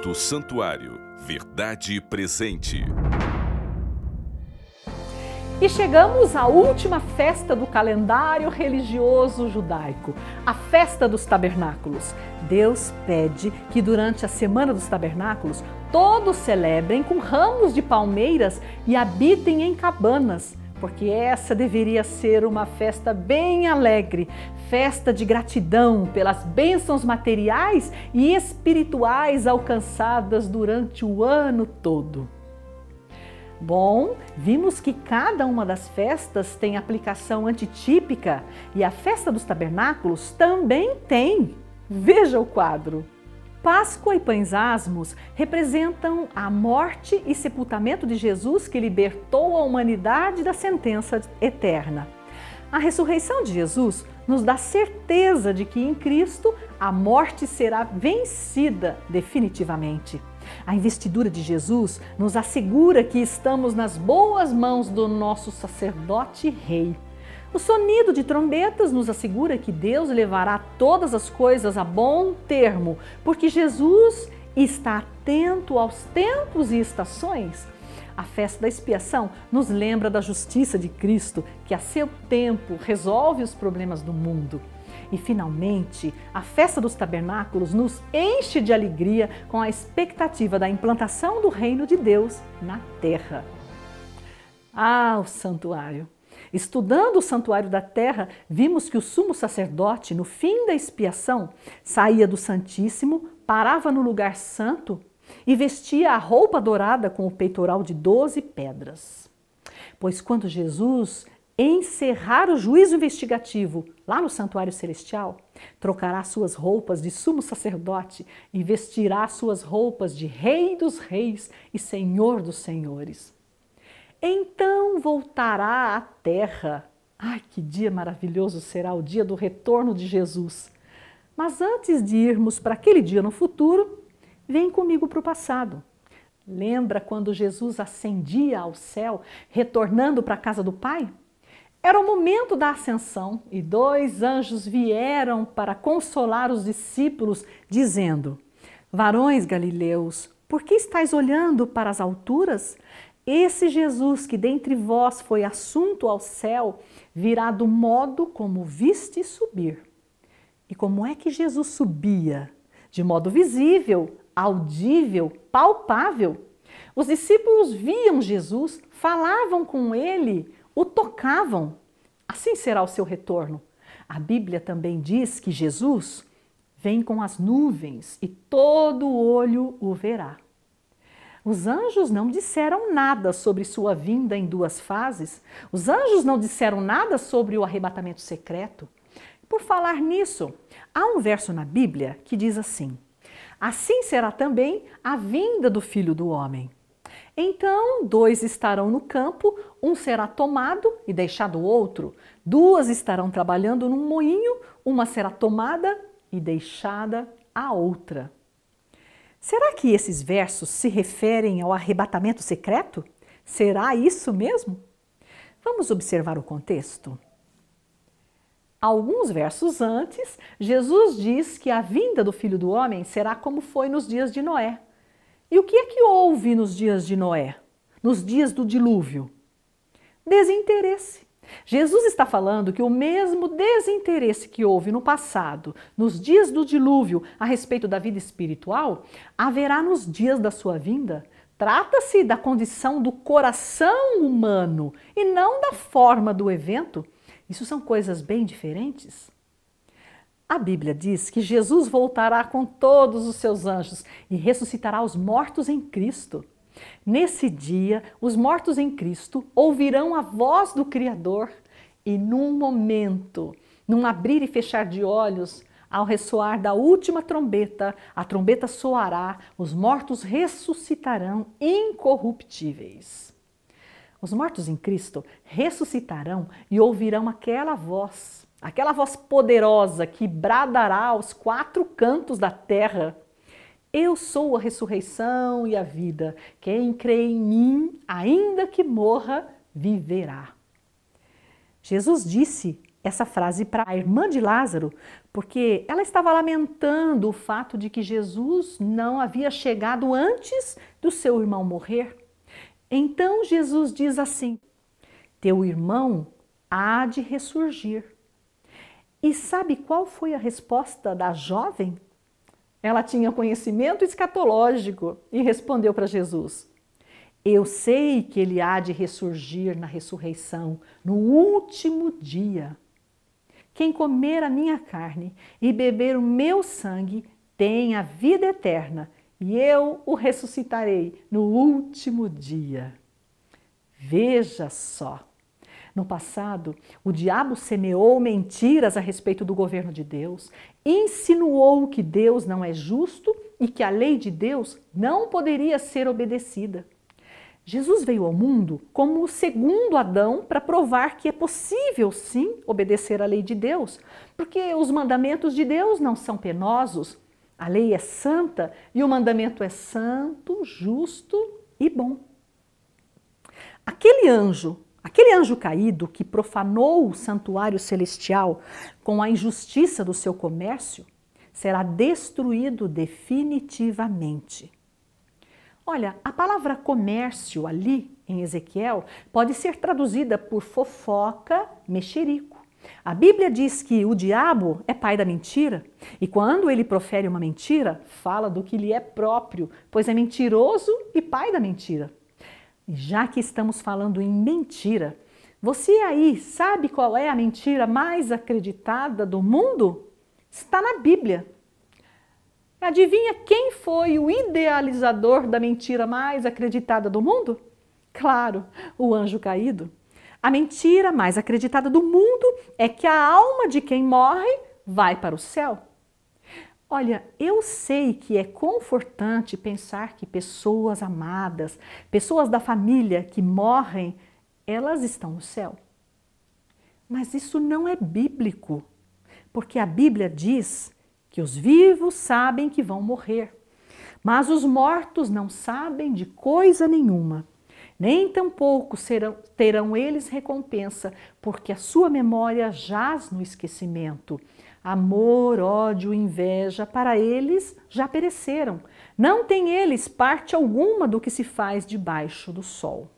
do Santuário, Verdade Presente. E chegamos à última festa do calendário religioso judaico, a festa dos tabernáculos. Deus pede que durante a semana dos tabernáculos todos celebrem com ramos de palmeiras e habitem em cabanas porque essa deveria ser uma festa bem alegre, festa de gratidão pelas bênçãos materiais e espirituais alcançadas durante o ano todo. Bom, vimos que cada uma das festas tem aplicação antitípica e a festa dos tabernáculos também tem. Veja o quadro. Páscoa e pães asmos representam a morte e sepultamento de Jesus que libertou a humanidade da sentença eterna. A ressurreição de Jesus nos dá certeza de que em Cristo a morte será vencida definitivamente. A investidura de Jesus nos assegura que estamos nas boas mãos do nosso sacerdote rei. O sonido de trombetas nos assegura que Deus levará todas as coisas a bom termo, porque Jesus está atento aos tempos e estações. A festa da expiação nos lembra da justiça de Cristo, que a seu tempo resolve os problemas do mundo. E finalmente, a festa dos tabernáculos nos enche de alegria com a expectativa da implantação do reino de Deus na terra. Ah, o santuário! Estudando o santuário da terra, vimos que o sumo sacerdote, no fim da expiação, saía do Santíssimo, parava no lugar santo e vestia a roupa dourada com o peitoral de doze pedras. Pois quando Jesus encerrar o juízo investigativo lá no santuário celestial, trocará suas roupas de sumo sacerdote e vestirá suas roupas de rei dos reis e senhor dos senhores. Então voltará à terra. Ai, que dia maravilhoso será o dia do retorno de Jesus! Mas antes de irmos para aquele dia no futuro, vem comigo para o passado. Lembra quando Jesus ascendia ao céu, retornando para a casa do Pai? Era o momento da ascensão e dois anjos vieram para consolar os discípulos, dizendo: Varões galileus, por que estáis olhando para as alturas? Esse Jesus que dentre vós foi assunto ao céu, virá do modo como viste subir. E como é que Jesus subia? De modo visível, audível, palpável. Os discípulos viam Jesus, falavam com ele, o tocavam. Assim será o seu retorno. A Bíblia também diz que Jesus vem com as nuvens e todo olho o verá. Os anjos não disseram nada sobre sua vinda em duas fases. Os anjos não disseram nada sobre o arrebatamento secreto. Por falar nisso, há um verso na Bíblia que diz assim: Assim será também a vinda do filho do homem. Então, dois estarão no campo, um será tomado e deixado o outro. Duas estarão trabalhando num moinho, uma será tomada e deixada a outra. Será que esses versos se referem ao arrebatamento secreto? Será isso mesmo? Vamos observar o contexto. Alguns versos antes, Jesus diz que a vinda do Filho do Homem será como foi nos dias de Noé. E o que é que houve nos dias de Noé? Nos dias do dilúvio? Desinteresse. Jesus está falando que o mesmo desinteresse que houve no passado, nos dias do dilúvio, a respeito da vida espiritual, haverá nos dias da sua vinda. Trata-se da condição do coração humano e não da forma do evento. Isso são coisas bem diferentes. A Bíblia diz que Jesus voltará com todos os seus anjos e ressuscitará os mortos em Cristo. Nesse dia, os mortos em Cristo ouvirão a voz do Criador e, num momento, num abrir e fechar de olhos, ao ressoar da última trombeta, a trombeta soará, os mortos ressuscitarão incorruptíveis. Os mortos em Cristo ressuscitarão e ouvirão aquela voz, aquela voz poderosa que bradará aos quatro cantos da terra eu sou a ressurreição e a vida. Quem crê em mim, ainda que morra, viverá. Jesus disse essa frase para a irmã de Lázaro, porque ela estava lamentando o fato de que Jesus não havia chegado antes do seu irmão morrer. Então Jesus diz assim: Teu irmão há de ressurgir. E sabe qual foi a resposta da jovem? Ela tinha conhecimento escatológico e respondeu para Jesus: Eu sei que ele há de ressurgir na ressurreição, no último dia. Quem comer a minha carne e beber o meu sangue tem a vida eterna, e eu o ressuscitarei no último dia. Veja só! No passado, o diabo semeou mentiras a respeito do governo de Deus, insinuou que Deus não é justo e que a lei de Deus não poderia ser obedecida. Jesus veio ao mundo como o segundo Adão para provar que é possível sim obedecer à lei de Deus, porque os mandamentos de Deus não são penosos, a lei é santa e o mandamento é santo, justo e bom. Aquele anjo Aquele anjo caído que profanou o santuário celestial com a injustiça do seu comércio será destruído definitivamente. Olha, a palavra comércio ali em Ezequiel pode ser traduzida por fofoca, mexerico. A Bíblia diz que o diabo é pai da mentira e quando ele profere uma mentira, fala do que lhe é próprio, pois é mentiroso e pai da mentira. Já que estamos falando em mentira, você aí sabe qual é a mentira mais acreditada do mundo? Está na Bíblia. Adivinha quem foi o idealizador da mentira mais acreditada do mundo? Claro, o anjo caído. A mentira mais acreditada do mundo é que a alma de quem morre vai para o céu. Olha, eu sei que é confortante pensar que pessoas amadas, pessoas da família que morrem, elas estão no céu. Mas isso não é bíblico, porque a Bíblia diz que os vivos sabem que vão morrer, mas os mortos não sabem de coisa nenhuma, nem tampouco serão, terão eles recompensa, porque a sua memória jaz no esquecimento. Amor, ódio, inveja, para eles já pereceram. Não tem eles parte alguma do que se faz debaixo do sol.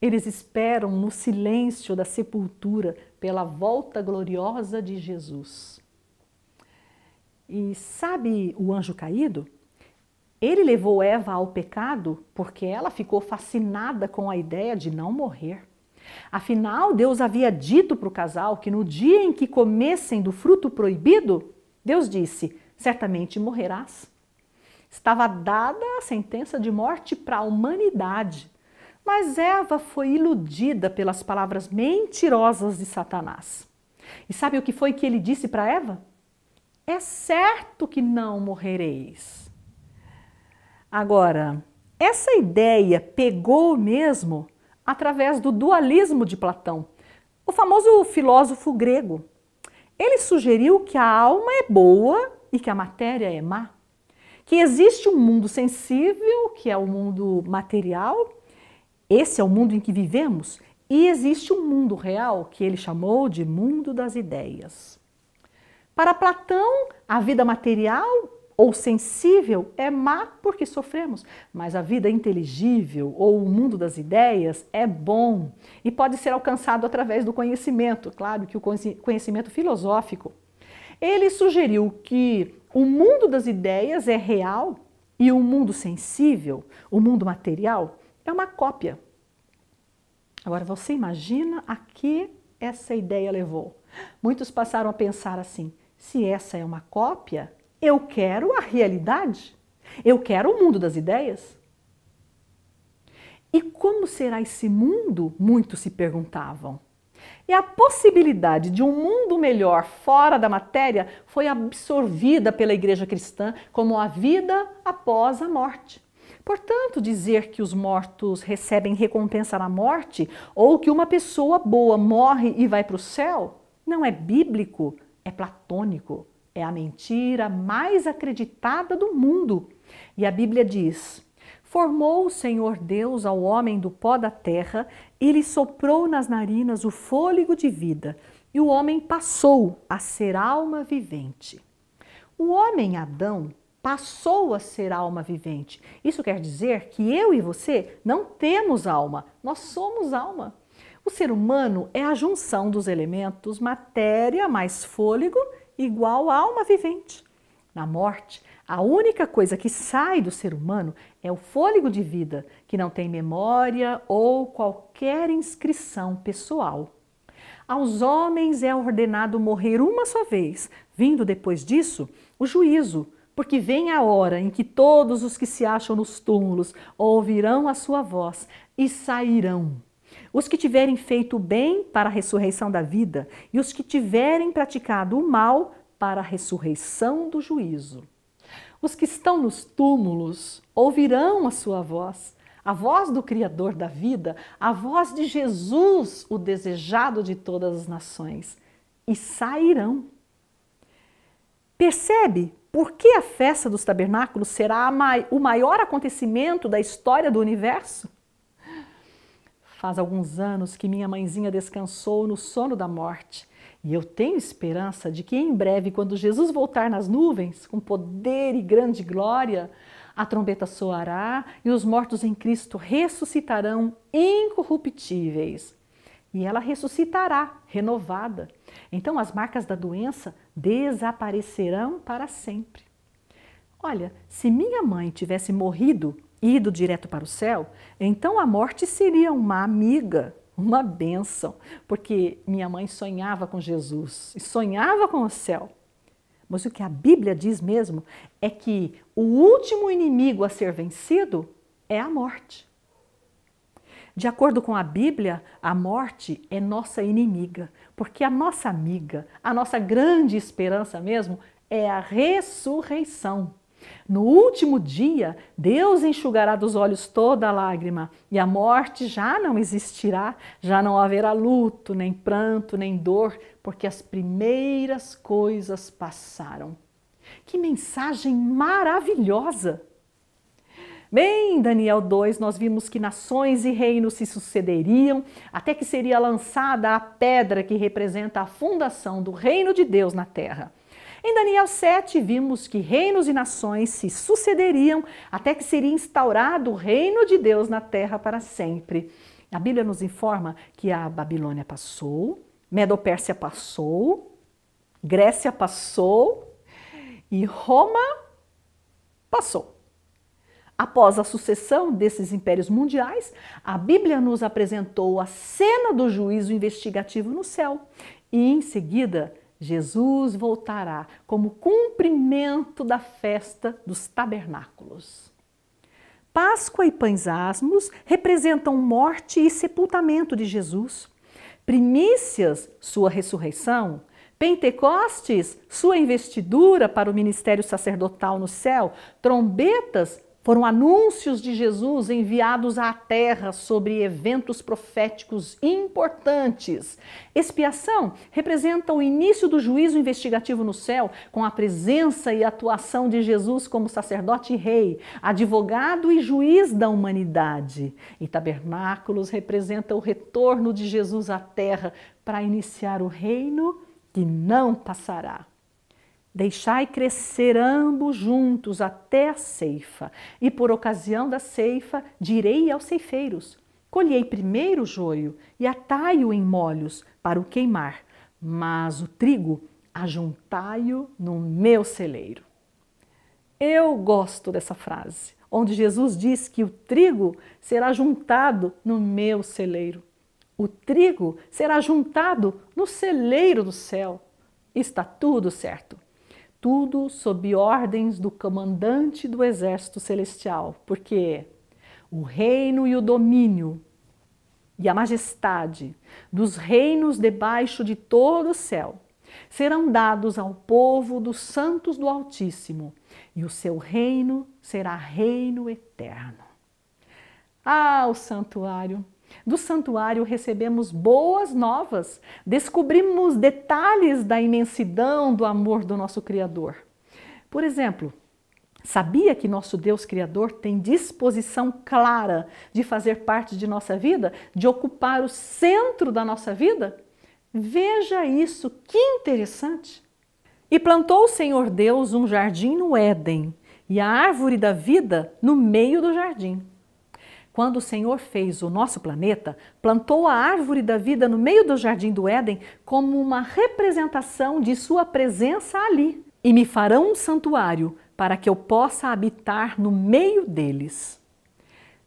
Eles esperam no silêncio da sepultura pela volta gloriosa de Jesus. E sabe o anjo caído? Ele levou Eva ao pecado porque ela ficou fascinada com a ideia de não morrer. Afinal, Deus havia dito para o casal que no dia em que comessem do fruto proibido, Deus disse: certamente morrerás. Estava dada a sentença de morte para a humanidade. Mas Eva foi iludida pelas palavras mentirosas de Satanás. E sabe o que foi que ele disse para Eva? É certo que não morrereis. Agora, essa ideia pegou mesmo através do dualismo de Platão, o famoso filósofo grego. Ele sugeriu que a alma é boa e que a matéria é má, que existe um mundo sensível, que é o mundo material, esse é o mundo em que vivemos, e existe um mundo real, que ele chamou de mundo das ideias. Para Platão, a vida material ou sensível é má porque sofremos, mas a vida inteligível ou o mundo das ideias é bom e pode ser alcançado através do conhecimento, claro que o conhecimento filosófico. Ele sugeriu que o mundo das ideias é real e o mundo sensível, o mundo material, é uma cópia. Agora você imagina a que essa ideia levou. Muitos passaram a pensar assim: se essa é uma cópia, eu quero a realidade. Eu quero o mundo das ideias. E como será esse mundo? Muitos se perguntavam. E a possibilidade de um mundo melhor fora da matéria foi absorvida pela Igreja Cristã como a vida após a morte. Portanto, dizer que os mortos recebem recompensa na morte ou que uma pessoa boa morre e vai para o céu não é bíblico, é platônico. É a mentira mais acreditada do mundo. E a Bíblia diz: Formou o Senhor Deus ao homem do pó da terra e lhe soprou nas narinas o fôlego de vida, e o homem passou a ser alma vivente. O homem Adão passou a ser alma vivente. Isso quer dizer que eu e você não temos alma, nós somos alma. O ser humano é a junção dos elementos matéria mais fôlego igual à alma vivente. Na morte, a única coisa que sai do ser humano é o fôlego de vida, que não tem memória ou qualquer inscrição pessoal. Aos homens é ordenado morrer uma só vez, vindo depois disso o juízo, porque vem a hora em que todos os que se acham nos túmulos ouvirão a sua voz e sairão os que tiverem feito o bem para a ressurreição da vida, e os que tiverem praticado o mal para a ressurreição do juízo. Os que estão nos túmulos ouvirão a sua voz, a voz do Criador da vida, a voz de Jesus, o desejado de todas as nações, e sairão. Percebe por que a festa dos tabernáculos será o maior acontecimento da história do universo? Faz alguns anos que minha mãezinha descansou no sono da morte. E eu tenho esperança de que em breve, quando Jesus voltar nas nuvens, com poder e grande glória, a trombeta soará e os mortos em Cristo ressuscitarão incorruptíveis. E ela ressuscitará, renovada. Então as marcas da doença desaparecerão para sempre. Olha, se minha mãe tivesse morrido ido direto para o céu, então a morte seria uma amiga, uma bênção, porque minha mãe sonhava com Jesus e sonhava com o céu. Mas o que a Bíblia diz mesmo é que o último inimigo a ser vencido é a morte. De acordo com a Bíblia, a morte é nossa inimiga, porque a nossa amiga, a nossa grande esperança mesmo, é a ressurreição. No último dia, Deus enxugará dos olhos toda lágrima, e a morte já não existirá, já não haverá luto, nem pranto, nem dor, porque as primeiras coisas passaram. Que mensagem maravilhosa! Bem, Daniel 2, nós vimos que nações e reinos se sucederiam até que seria lançada a pedra que representa a fundação do reino de Deus na terra. Em Daniel 7, vimos que reinos e nações se sucederiam até que seria instaurado o reino de Deus na terra para sempre. A Bíblia nos informa que a Babilônia passou, Medopérsia passou, Grécia passou e Roma passou. Após a sucessão desses impérios mundiais, a Bíblia nos apresentou a cena do juízo investigativo no céu. E em seguida, Jesus voltará como cumprimento da festa dos tabernáculos. Páscoa e pães asmos representam morte e sepultamento de Jesus. Primícias, sua ressurreição. Pentecostes, sua investidura para o ministério sacerdotal no céu. Trombetas, foram anúncios de Jesus enviados à terra sobre eventos proféticos importantes. Expiação representa o início do juízo investigativo no céu, com a presença e atuação de Jesus como sacerdote e rei, advogado e juiz da humanidade. E tabernáculos representa o retorno de Jesus à terra para iniciar o reino que não passará. Deixai crescer ambos juntos até a ceifa, e por ocasião da ceifa direi aos ceifeiros: Colhei primeiro o joio e atai-o em molhos para o queimar, mas o trigo ajuntai-o no meu celeiro. Eu gosto dessa frase, onde Jesus diz que o trigo será juntado no meu celeiro. O trigo será juntado no celeiro do céu. Está tudo certo tudo sob ordens do comandante do exército celestial, porque o reino e o domínio e a majestade dos reinos debaixo de todo o céu serão dados ao povo dos santos do Altíssimo, e o seu reino será reino eterno. Ah, o santuário! Do santuário recebemos boas novas, descobrimos detalhes da imensidão do amor do nosso Criador. Por exemplo, Sabia que nosso Deus Criador tem disposição clara de fazer parte de nossa vida, de ocupar o centro da nossa vida? Veja isso, que interessante! E plantou o Senhor Deus um jardim no Éden e a árvore da vida no meio do jardim quando o Senhor fez o nosso planeta, plantou a árvore da vida no meio do jardim do Éden como uma representação de sua presença ali. E me farão um santuário para que eu possa habitar no meio deles.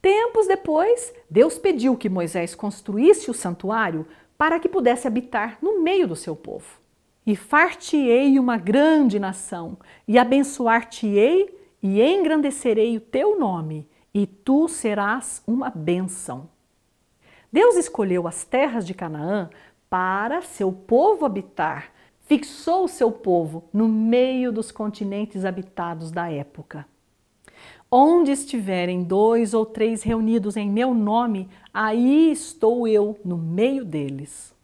Tempos depois, Deus pediu que Moisés construísse o santuário para que pudesse habitar no meio do seu povo. E far-te-ei uma grande nação, e abençoar-te-ei e engrandecerei o teu nome, e tu serás uma bênção. Deus escolheu as terras de Canaã para seu povo habitar, fixou o seu povo no meio dos continentes habitados da época. Onde estiverem dois ou três reunidos em meu nome, aí estou eu no meio deles.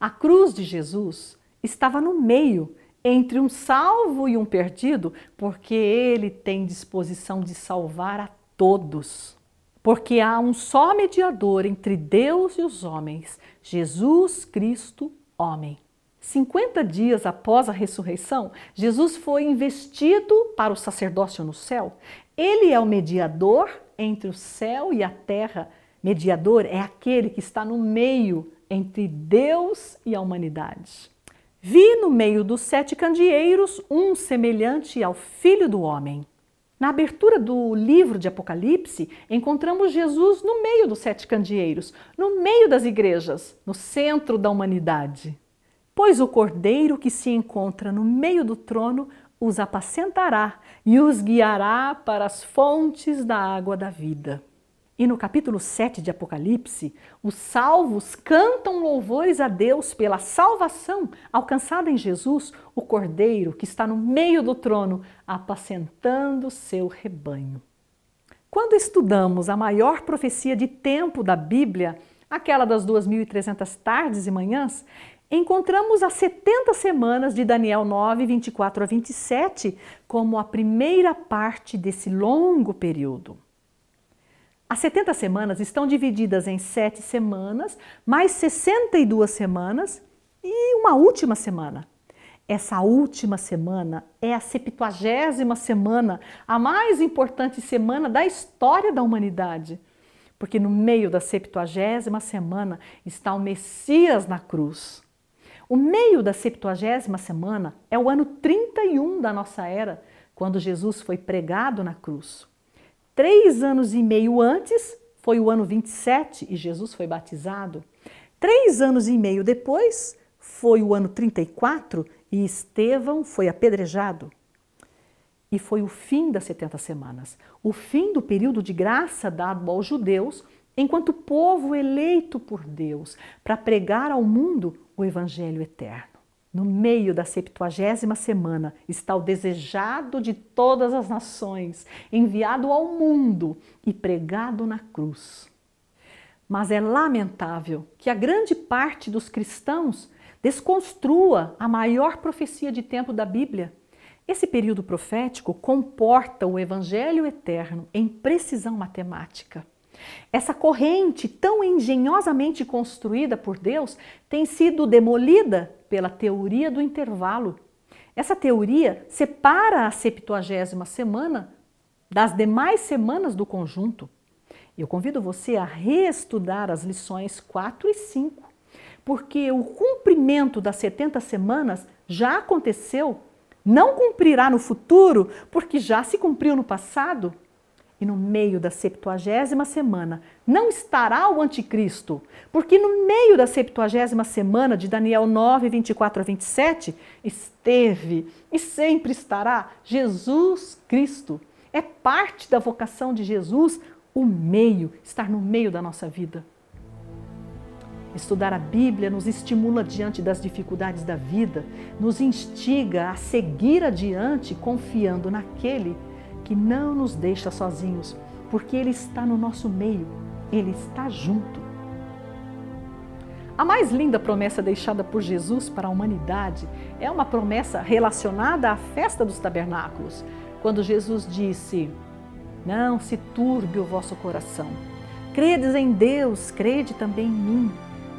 A cruz de Jesus estava no meio entre um salvo e um perdido, porque ele tem disposição de salvar a todos, porque há um só mediador entre Deus e os homens, Jesus Cristo, homem. 50 dias após a ressurreição, Jesus foi investido para o sacerdócio no céu. Ele é o mediador entre o céu e a terra. Mediador é aquele que está no meio entre Deus e a humanidade. Vi no meio dos sete candeeiros um semelhante ao filho do homem. Na abertura do livro de Apocalipse, encontramos Jesus no meio dos sete candeeiros, no meio das igrejas, no centro da humanidade. Pois o cordeiro que se encontra no meio do trono os apacentará e os guiará para as fontes da água da vida. E no capítulo 7 de Apocalipse, os salvos cantam louvores a Deus pela salvação alcançada em Jesus, o Cordeiro que está no meio do trono, apacentando seu rebanho. Quando estudamos a maior profecia de tempo da Bíblia, aquela das 2.300 tardes e manhãs, encontramos as 70 semanas de Daniel 9, 24 a 27 como a primeira parte desse longo período. As 70 semanas estão divididas em 7 semanas, mais 62 semanas e uma última semana. Essa última semana é a 70 semana, a mais importante semana da história da humanidade. Porque no meio da 70 semana está o Messias na cruz. O meio da 70 semana é o ano 31 da nossa era, quando Jesus foi pregado na cruz. Três anos e meio antes, foi o ano 27 e Jesus foi batizado. Três anos e meio depois, foi o ano 34 e Estevão foi apedrejado. E foi o fim das 70 semanas, o fim do período de graça dado aos judeus, enquanto povo eleito por Deus, para pregar ao mundo o Evangelho eterno. No meio da septuagésima semana está o desejado de todas as nações, enviado ao mundo e pregado na cruz. Mas é lamentável que a grande parte dos cristãos desconstrua a maior profecia de tempo da Bíblia. Esse período profético comporta o evangelho eterno em precisão matemática. Essa corrente tão engenhosamente construída por Deus tem sido demolida pela teoria do intervalo. Essa teoria separa a 70 semana das demais semanas do conjunto. Eu convido você a reestudar as lições 4 e 5, porque o cumprimento das 70 semanas já aconteceu, não cumprirá no futuro, porque já se cumpriu no passado. E no meio da septuagésima semana não estará o anticristo, porque no meio da septuagésima semana de Daniel 9, 24 a 27, esteve e sempre estará Jesus Cristo. É parte da vocação de Jesus o meio, estar no meio da nossa vida. Estudar a Bíblia nos estimula diante das dificuldades da vida, nos instiga a seguir adiante confiando naquele que não nos deixa sozinhos, porque Ele está no nosso meio, Ele está junto. A mais linda promessa deixada por Jesus para a humanidade é uma promessa relacionada à festa dos tabernáculos, quando Jesus disse: Não se turbe o vosso coração. Credes em Deus, crede também em mim.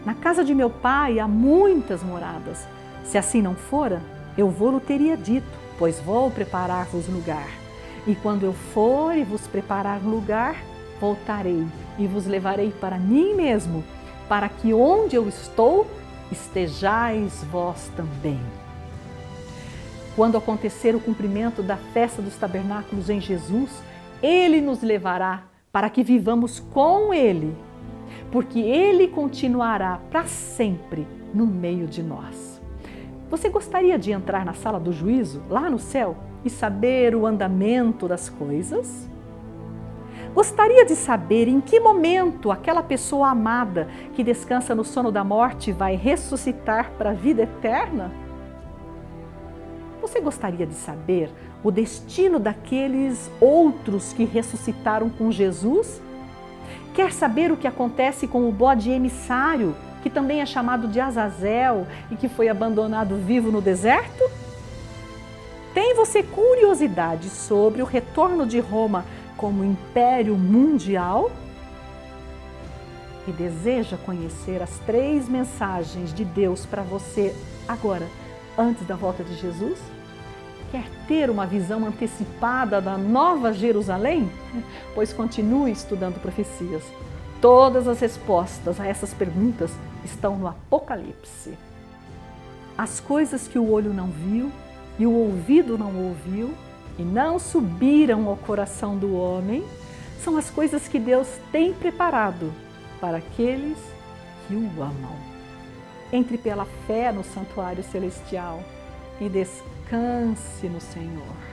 Na casa de meu pai há muitas moradas. Se assim não fora, eu vou-lo teria dito, pois vou preparar-vos lugar. E quando eu for e vos preparar lugar, voltarei e vos levarei para mim mesmo, para que onde eu estou, estejais vós também. Quando acontecer o cumprimento da festa dos tabernáculos em Jesus, ele nos levará para que vivamos com ele, porque ele continuará para sempre no meio de nós. Você gostaria de entrar na sala do juízo, lá no céu? e saber o andamento das coisas? Gostaria de saber em que momento aquela pessoa amada que descansa no sono da morte vai ressuscitar para a vida eterna? Você gostaria de saber o destino daqueles outros que ressuscitaram com Jesus? Quer saber o que acontece com o bode emissário, que também é chamado de Azazel e que foi abandonado vivo no deserto? Tem você curiosidade sobre o retorno de Roma como império mundial? E deseja conhecer as três mensagens de Deus para você agora, antes da volta de Jesus? Quer ter uma visão antecipada da Nova Jerusalém? Pois continue estudando profecias. Todas as respostas a essas perguntas estão no Apocalipse. As coisas que o olho não viu, e o ouvido não ouviu, e não subiram ao coração do homem, são as coisas que Deus tem preparado para aqueles que o amam. Entre pela fé no santuário celestial e descanse no Senhor.